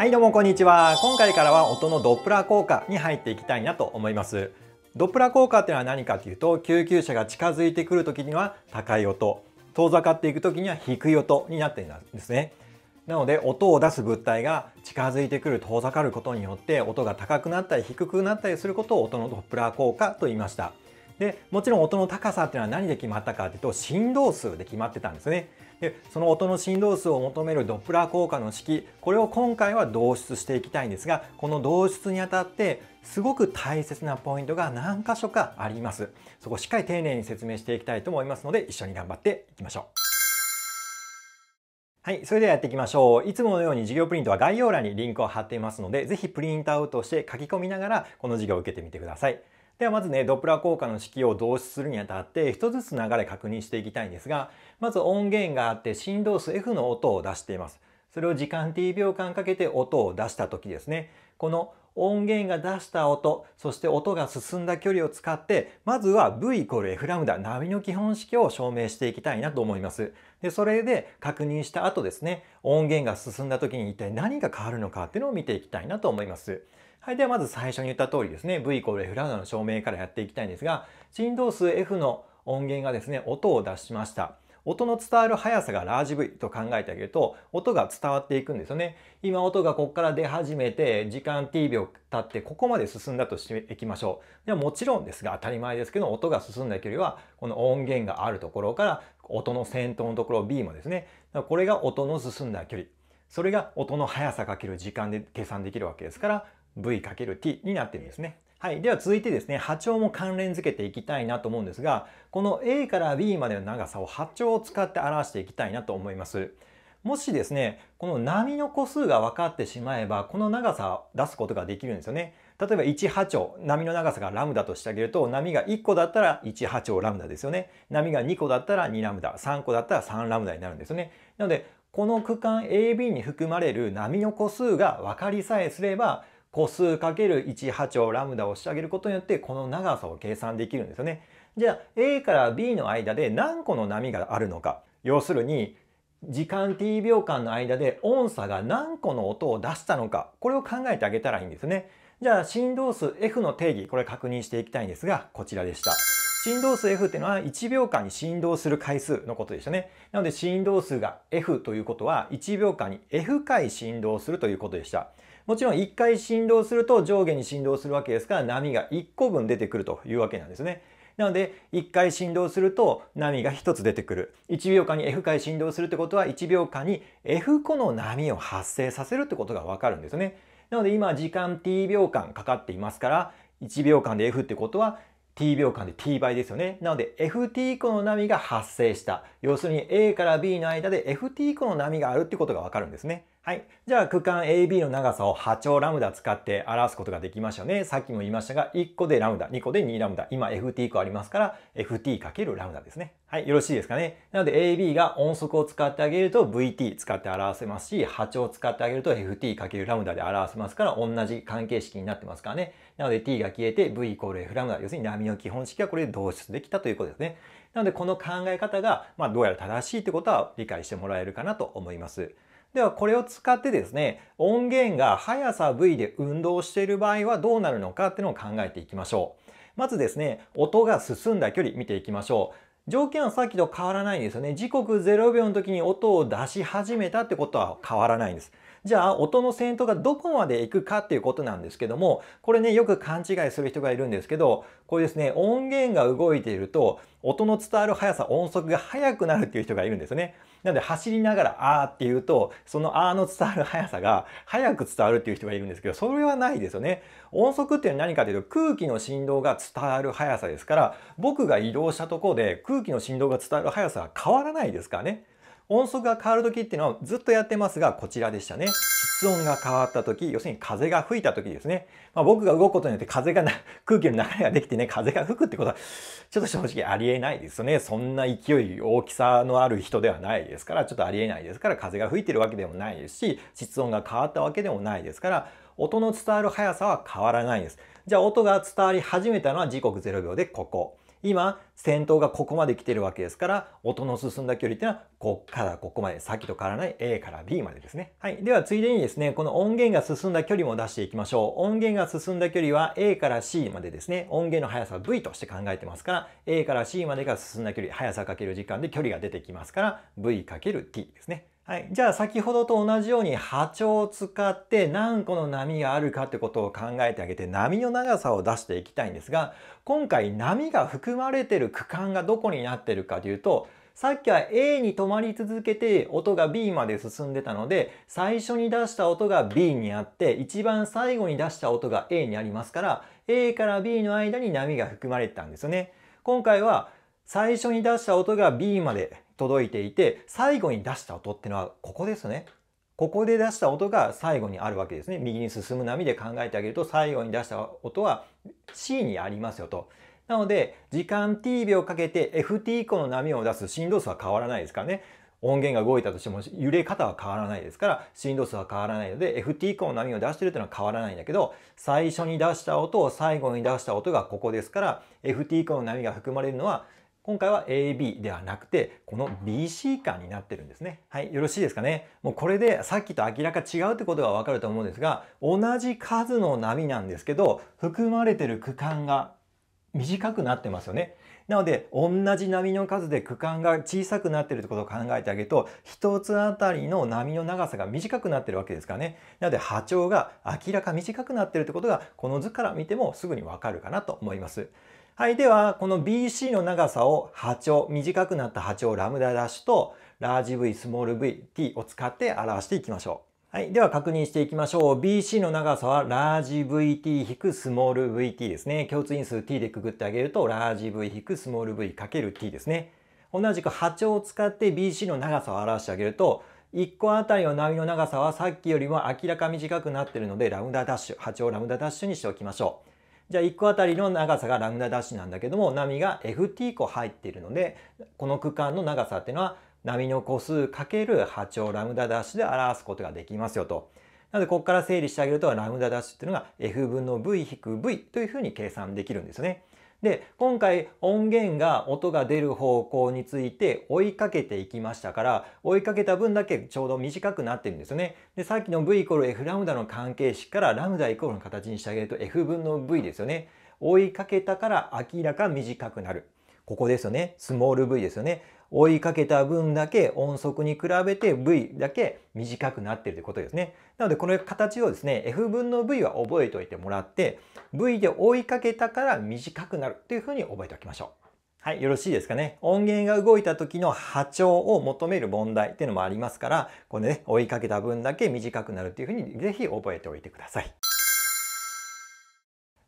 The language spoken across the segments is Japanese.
はいどうもこんにちは今回からは音のドップラー効果に入っていきたいなと思いますドップラー効果っていうのは何かというと救急車が近づいてくる時には高い音遠ざかっていく時には低い音になっているんですねなので音を出す物体が近づいてくる遠ざかることによって音が高くなったり低くなったりすることを音のドップラー効果と言いましたでもちろん音の高さっていうのは何で決まったかっていうと振動数で決まってたんですねでその音の振動数を求めるドップラー効果の式これを今回は導出していきたいんですがこの導出にあたってすごく大切なポイントが何箇所かありますそこしっかり丁寧に説明していきたいと思いますので一緒に頑張っていきましょうはい。それではやっていきましょう。いつものように授業プリントは概要欄にリンクを貼っていますので、ぜひプリントアウトして書き込みながら、この授業を受けてみてください。ではまずね、ドップラー効果の式を導出するにあたって、一つずつ流れ確認していきたいんですが、まず音源があって振動数 F の音を出しています。それを時間 t 秒間かけて音を出した時ですね。この音源が出した音、そして音が進んだ距離を使って、まずは V イコール F ラムダ、波の基本式を証明していきたいなと思います。で、それで確認した後ですね、音源が進んだ時に一体何が変わるのかっていうのを見ていきたいなと思います。はい、ではまず最初に言った通りですね、V イコール F ラムダの証明からやっていきたいんですが、振動数 F の音源がですね、音を出しました。音の伝わる速さがラージ V と考えてあげると音が伝わっていくんですよね。今音がここから出始めて時間 t 秒経ってここまで進んだとしていきましょう。ではもちろんですが当たり前ですけど音が進んだ距離はこの音源があるところから音の先頭のところ B もですね。これが音の進んだ距離。それが音の速さかける時間で計算できるわけですから v×t になってるんですね。はい。では続いてですね、波長も関連づけていきたいなと思うんですが、この A から B までの長さを波長を使って表していきたいなと思います。もしですね、この波の個数が分かってしまえば、この長さを出すことができるんですよね。例えば1波長、波の長さがラムダとしてあげると、波が1個だったら1波長ラムダですよね。波が2個だったら2ラムダ、3個だったら3ラムダになるんですよね。なので、この区間 AB に含まれる波の個数が分かりさえすれば、個数る1波長ラムダをしてあげることによってこの長さを計算できるんですよね。じゃあ A から B の間で何個の波があるのか要するに時間 t 秒間の間で音差が何個の音を出したのかこれを考えてあげたらいいんですね。じゃあ振動数 F の定義これ確認していきたいんですがこちらでした。振動数 F っていうのは1秒間に振動する回数のことでしたね。なので振動数が F ということは1秒間に F 回振動するということでした。もちろん1回振動すると上下に振動するわけですから波が1個分出てくるというわけなんですね。なので、1回振動すると波が1つ出てくる。1秒間に F 回振動するってことは、1秒間に F 個の波を発生させるってことがわかるんですね。なので、今、時間 t 秒間かかっていますから、1秒間で F ってことは、t 秒間で t 倍ですよね。なので ft 個の波が発生した。要するに a から b の間で ft 個の波があるってことがわかるんですね。はい。じゃあ区間 AB の長さを波長ラムダ使って表すことができましたよね。さっきも言いましたが、1個でラムダ、2個で2ラムダ。今 FT 個ありますから、FT× ラムダですね。はい、よろしいですかね。なので AB が音速を使ってあげると VT 使って表せますし、波長を使ってあげると FT× ラムダで表せますから、同じ関係式になってますからね。なので t が消えて v イコール f ラムダ、要するに波の基本式はこれで導出できたということですね。なのでこの考え方が、まあ、どうやら正しいってことは理解してもらえるかなと思います。ではこれを使ってですね、音源が速さ v で運動している場合はどうなるのかっていうのを考えていきましょう。まずですね、音が進んだ距離見ていきましょう。条件はさっきと変わらないんですよね。時刻0秒の時に音を出し始めたってことは変わらないんです。じゃあ音の先頭がどこまで行くかっていうことなんですけども、これね、よく勘違いする人がいるんですけど、これですね、音源が動いていると、音の伝わる速さ、音速が速くなるっていう人がいるんですね。なので走りながらあーって言うと、そのあーの伝わる速さが早く伝わるっていう人がいるんですけど、それはないですよね。音速っていうのは何かというと空気の振動が伝わる速さですから、僕が移動したとこで空気の振動が伝わる速さは変わらないですからね。音速が変わる時っていうのはずっとやってますが、こちらでしたね。室温が変わった時、要するに風が吹いた時ですね。まあ、僕が動くことによって風がな、空気の流れができてね、風が吹くってことは、ちょっと正直ありえないですよね。そんな勢い、大きさのある人ではないですから、ちょっとありえないですから、風が吹いてるわけでもないですし、室温が変わったわけでもないですから、音の伝わる速さは変わらないです。じゃあ音が伝わり始めたのは時刻0秒でここ。今、先頭がここまで来てるわけですから、音の進んだ距離っていうのは、こっからここまで、先と変わらない A から B までですね。はい。では、ついでにですね、この音源が進んだ距離も出していきましょう。音源が進んだ距離は A から C までですね、音源の速さ V として考えてますから、A から C までが進んだ距離、速さかける時間で距離が出てきますから、V×t ですね。はい、じゃあ先ほどと同じように波長を使って何個の波があるかってことを考えてあげて波の長さを出していきたいんですが今回波が含まれてる区間がどこになってるかというとさっきは A に止まり続けて音が B まで進んでたので最初に出した音が B にあって一番最後に出した音が A にありますから A から B の間に波が含まれてたんですよね。今回は最初に出した音が B まで届いていて、最後に出した音ってのはここですね。ここで出した音が最後にあるわけですね。右に進む波で考えてあげると最後に出した音は C にありますよと。なので、時間 t 秒かけて ft 以降の波を出す振動数は変わらないですからね。音源が動いたとしても揺れ方は変わらないですから振動数は変わらないので FT 以降の波を出してるというのは変わらないんだけど最初に出した音を最後に出した音がここですから FT 以降の波が含まれるのは今回は AB ではなくて、この BC 間になってるんですね。はい、よろしいですかね。もうこれでさっきと明らか違うってことがわかると思うんですが、同じ数の波なんですけど、含まれてる区間が短くなってますよね。なので、同じ波の数で区間が小さくなってるってことを考えてあげると、一つあたりの波の長さが短くなってるわけですからね。なので、波長が明らか短くなってるってことが、この図から見てもすぐにわかるかなと思います。はい、では、この BC の長さを波長、短くなった波長ラムダダッシュと、ラージ V、スモール V、T を使って表していきましょう。はい、では確認していきましょう。BC の長さはラージ VT- スモール VT ですね。共通因数 T でくぐってあげると、ラージ V- スモール V×T ですね。同じく波長を使って BC の長さを表してあげると、1個あたりの波の長さはさっきよりも明らか短くなっているので、ラムダダッシュ、波長ラムダダッシュにしておきましょう。じゃあ1個あたりの長さがラムダダッシュなんだけども波が ft 個入っているのでこの区間の長さっていうのは波の個数かける波長ラムダダッシュで表すことができますよと。なのでここから整理してあげるとラムダダッシュっていうのが f 分の v-v というふうに計算できるんですよね。で、今回音源が音が出る方向について追いかけていきましたから、追いかけた分だけちょうど短くなってるんですよね。で、さっきの v イコール f ラムダの関係式からラムダイコールの形にしてあげると f 分の v ですよね。追いかけたから明らか短くなる。ここですよね。スモール v ですよね。追いかけた分だけ音速に比べて v だけ短くなってるってことですね。なのでこの形をですね f 分の v は覚えておいてもらって v で追いかけたから短くなるというふうに覚えておきましょう。はい、よろしいですかね。音源が動いた時の波長を求める問題っていうのもありますから、これね、追いかけた分だけ短くなるっていうふうにぜひ覚えておいてください。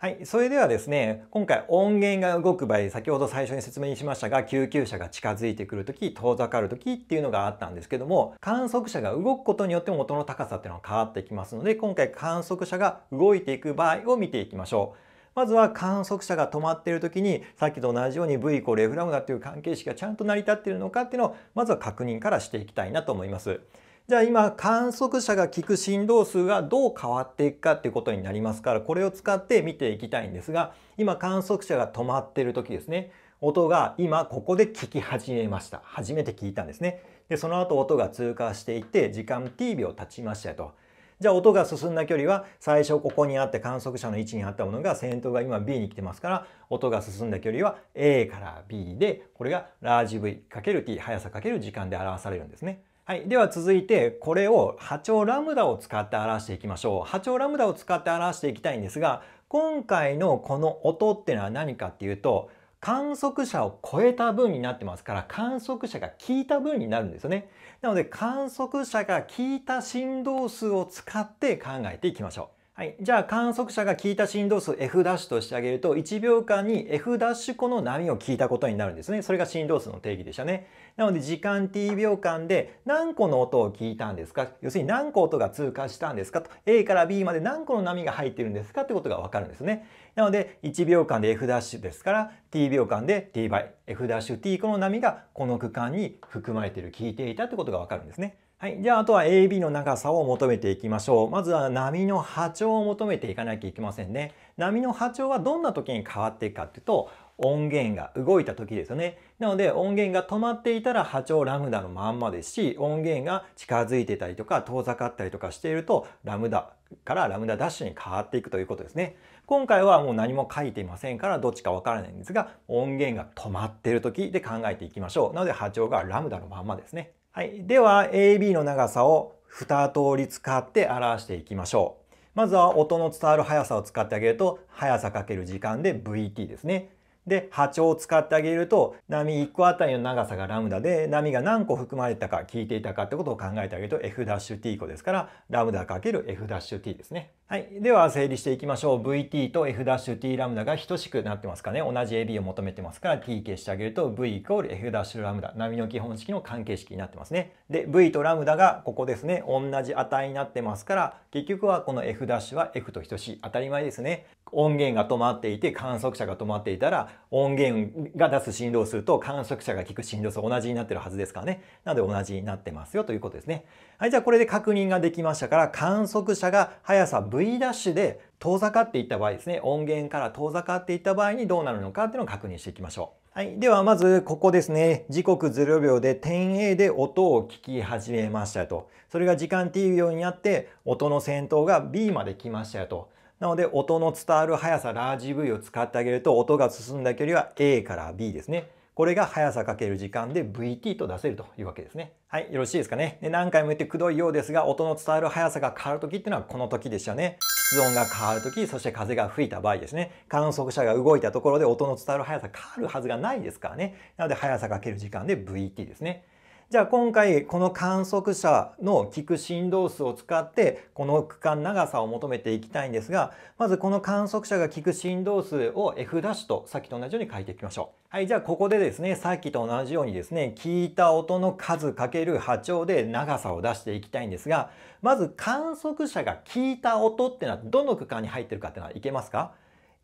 はい。それではですね、今回音源が動く場合、先ほど最初に説明しましたが、救急車が近づいてくるとき、遠ざかるときっていうのがあったんですけども、観測車が動くことによっても音の高さっていうのは変わってきますので、今回観測車が動いていく場合を見ていきましょう。まずは観測者が止まっている時にさっきと同じように V イコール F ラムダという関係式がちゃんと成り立っているのかっていうのをまずは確認からしていきたいなと思います。じゃあ今観測者が聞く振動数がどう変わっていくかっていうことになりますからこれを使って見ていきたいんですが今観測者が止まってる時ですね音が今ここで聞き始めました初めて聞いたんですねでその後音が通過していって時間 t 秒経ちましたとじゃあ音が進んだ距離は最初ここにあって観測者の位置にあったものが先頭が今 B に来てますから音が進んだ距離は A から B でこれがラージ V×t 速さ×時間で表されるんですね。はい。では続いて、これを波長ラムダを使って表していきましょう。波長ラムダを使って表していきたいんですが、今回のこの音っていうのは何かっていうと、観測者を超えた分になってますから、観測者が聞いた分になるんですよね。なので、観測者が聞いた振動数を使って考えていきましょう。はい、じゃあ観測者が聞いた振動数 f' としてあげると1秒間に f' 個の波を聞いたことになるんですね。それが振動数の定義でしたね。なので時間 t 秒間で何個の音を聞いたんですか要するに何個音が通過したんですかと A から B まで何個の波が入ってるんですかってことがわかるんですね。なので1秒間で f' ですから t 秒間で t 倍 f't 個の波がこの区間に含まれている聞いていたってことがわかるんですね。はい。じゃあ、あとは AB の長さを求めていきましょう。まずは波の波長を求めていかなきゃいけませんね。波の波長はどんな時に変わっていくかっていうと、音源が動いた時ですよね。なので、音源が止まっていたら波長ラムダのまんまですし、音源が近づいてたりとか遠ざかったりとかしていると、ラムダからラムダダッシュに変わっていくということですね。今回はもう何も書いていませんから、どっちかわからないんですが、音源が止まっている時で考えていきましょう。なので、波長がラムダのまんまですね。はい、では AB の長さを2通り使って表していきましょう。まずは音の伝わる速さを使ってあげると速さかける時間で VT ですね。で波長を使ってあげると波1個あたりの長さがラムダで波が何個含まれたか聞いていたかってことを考えてあげると f't 個ですからラムダ ×f't ですね。はい。では整理していきましょう。VT と F'T ラムダが等しくなってますかね。同じ AB を求めてますから T 消してあげると V イコール F' ラムダ。波の基本式の関係式になってますね。で、V とラムダがここですね。同じ値になってますから、結局はこの F' は F と等しい。当たり前ですね。音源が止まっていて観測者が止まっていたら音源が出す振動数と観測者が聞く振動数同じになってるはずですからね。なので同じになってますよということですね。はい、じゃあこれで確認ができましたから観測者が速さ V V ダッシュで遠ざかっていった場合ですね、音源から遠ざかっていった場合にどうなるのかっていうのを確認していきましょう。はい。では、まず、ここですね。時刻0秒で点 A で音を聞き始めましたと。それが時間 t 秒になって、音の先頭が B まで来ましたよと。なので、音の伝わる速さ、ラージ V を使ってあげると、音が進んだ距離は A から B ですね。これが速さかける時間で VT と出せるというわけですね。はい、よろしいですかね。で何回も言ってくどいようですが、音の伝わる速さが変わる時っていうのはこの時でしたね。室温が変わる時、そして風が吹いた場合ですね。観測者が動いたところで音の伝わる速さ変わるはずがないですからね。なので速さかける時間で VT ですね。じゃあ今回この観測者の聞く振動数を使ってこの区間長さを求めていきたいんですがまずこの観測者が聞く振動数を F' とさっきと同じように書いていきましょう。はいじゃあここでですねさっきと同じようにですね聞いた音の数かける波長で長さを出していきたいんですがまず観測者が聞いた音ってのはどの区間に入ってるかっていうのはいけますか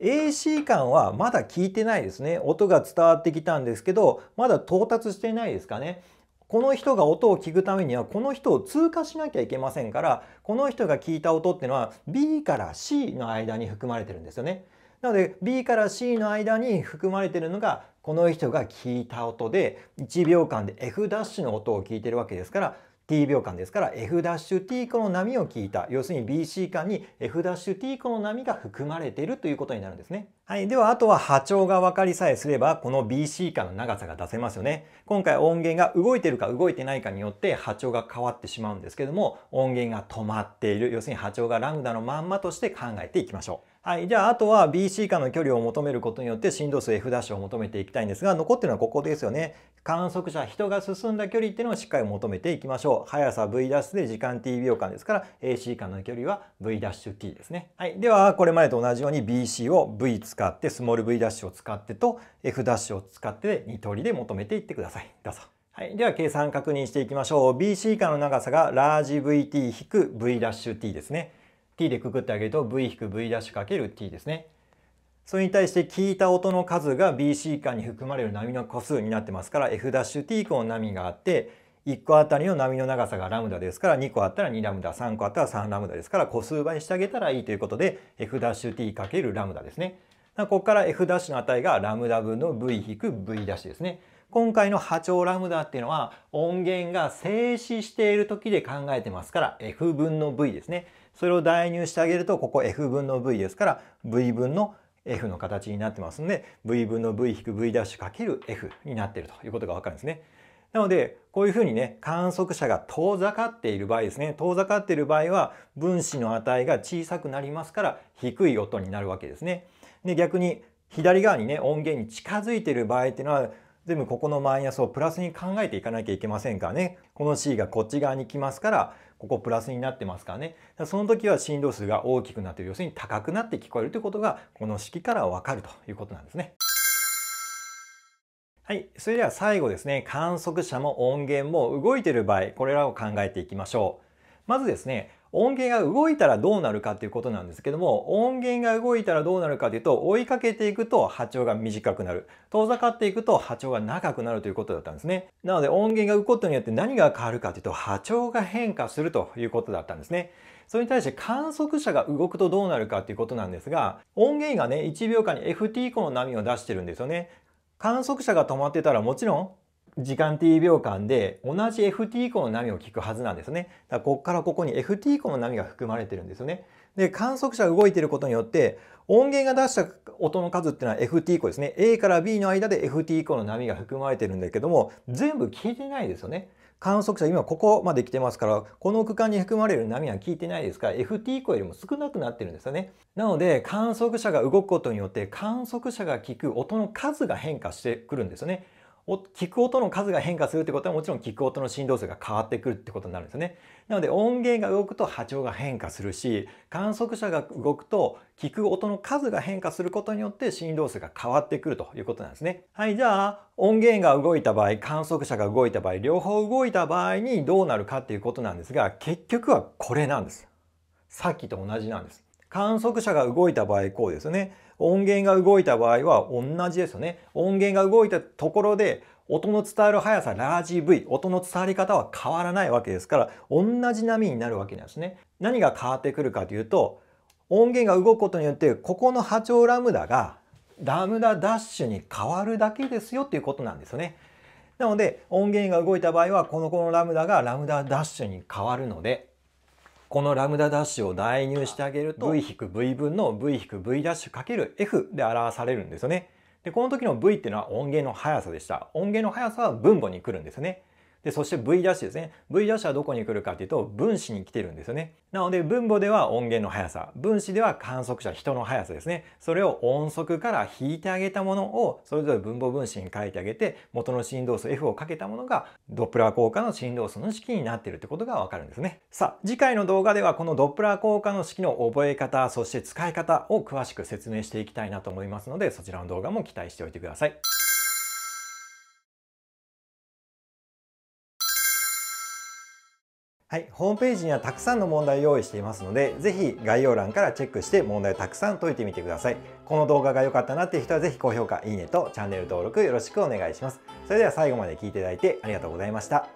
AC 間はまだ聞いてないですね。音が伝わってきたんですけど、まだ到達してないですかね。この人が音を聞くためにはこの人を通過しなきゃいけませんからこの人が聞いた音っていうのは B から C の間に含まれてるんですよね。なので B から C の間に含まれてるのがこの人が聞いた音で1秒間で F' の音を聞いてるわけですから t 秒間ですから f't 以の波を聞いた要するに bc 間に f't 以の波が含まれているということになるんですね。はい。では、あとは波長が分かりさえすれば、この BC 間の長さが出せますよね。今回音源が動いてるか動いてないかによって波長が変わってしまうんですけども、音源が止まっている、要するに波長がラムダのまんまとして考えていきましょう。はい。じゃあ、あとは BC 間の距離を求めることによって振動数 F' を求めていきたいんですが、残ってるのはここですよね。観測者、人が進んだ距離っていうのをしっかり求めていきましょう。速さ V' で時間 t 秒間ですから、AC 間の距離は V' t ですね。はい。では、これまでと同じように BC を V 使って、スモール V' を使ってと F' を使ってで2通りで求めていってください。どうぞ。はい。では、計算確認していきましょう。BC 間の長さがラージ VT-V'T ですね。t でくくってあげると v-v'×t ですね。それに対して聞いた音の数が BC 間に含まれる波の個数になってますから f't 以降の波があって1個あたりの波の長さがラムダですから2個あったら2ラムダ3個あったら3ラムダですから個数倍してあげたらいいということで f't かけるラムダですね。ここから f' の値がラムダ分の v-v' ですね。今回の波長ラムダっていうのは音源が静止している時で考えてますから f 分の v ですね。それを代入してあげるとここ f 分の v ですから v 分の f の形になってますので v 分の v-v'×f になっているということがわかるんですね。なので、こういうふうにね、観測者が遠ざかっている場合ですね。遠ざかっている場合は、分子の値が小さくなりますから、低い音になるわけですね。で、逆に、左側にね、音源に近づいている場合っていうのは、全部ここのマイナスをプラスに考えていかなきゃいけませんからね。この C がこっち側に来ますから、ここプラスになってますからねその時は振動数が大きくなって要するに高くなって聞こえるということがこの式からわかるということなんですね。はい。それでは最後ですね、観測者も音源も動いている場合、これらを考えていきましょう。まずですね、音源が動いたらどうなるかっていうことなんですけども、音源が動いたらどうなるかというと、追いかけていくと波長が短くなる。遠ざかっていくと波長が長くなるということだったんですね。なので音源が動くことによって何が変わるかというと、波長が変化するということだったんですね。それに対して観測者が動くとどうなるかっていうことなんですが、音源がね、1秒間に FT 以降の波を出してるんですよね。観測者が止まってたらもちろん時間 t 秒間で同じ ft 以降の波を聞くはずなんですね。だからここからここに ft 以降の波が含まれてるんですよね。で、観測者が動いてることによって、音源が出した音の数っていうのは ft 以降ですね。A から B の間で ft 以降の波が含まれてるんだけども、全部聞いてないですよね。観測者今ここまで来てますからこの区間に含まれる波は聞いてないですから FT 以降よりも少なくなってるんですよねなので観測者が動くことによって観測者が聞く音の数が変化してくるんですよね聞く音の数が変化するってことはもちろん聞く音の振動数が変わってくるってことになるんですよね。なので音源が動くと波長が変化するし観測者が動くと聞く音の数が変化することによって振動数が変わってくるということなんですね。はいじゃあ音源が動いた場合観測者が動いた場合両方動いた場合にどうなるかっていうことなんですが結局はこれなんです。さっきと同じなんです。観測者が動いた場合こうですよね。音源が動いた場合は同じですよね。音源が動いたところで音の伝わる速さラージ V、音の伝わり方は変わらないわけですから、同じ波になるわけなんですね。何が変わってくるかというと、音源が動くことによって、ここの波長ラムダがラムダダッシュに変わるだけですよっていうことなんですよね。なので、音源が動いた場合は、この子のラムダがラムダダッシュに変わるので、このラムダダッシュを代入してあげると v-v 分の v-v' ダッシュ ×f で表されるんですよね。で、この時の v っていうのは音源の速さでした。音源の速さは分母に来るんですね。で、そして V ダッシュですね。V ダッシュはどこに来るかというと、分子に来てるんですよね。なので、分母では音源の速さ、分子では観測者、人の速さですね。それを音速から引いてあげたものを、それぞれ分母分子に書いてあげて、元の振動数 F をかけたものが、ドップラー効果の振動数の式になってるってことがわかるんですね。さあ、次回の動画ではこのドップラー効果の式の覚え方、そして使い方を詳しく説明していきたいなと思いますので、そちらの動画も期待しておいてください。はい、ホームページにはたくさんの問題を用意していますので、ぜひ概要欄からチェックして問題をたくさん解いてみてください。この動画が良かったなっていう人はぜひ高評価、いいねとチャンネル登録よろしくお願いします。それでは最後まで聴いていただいてありがとうございました。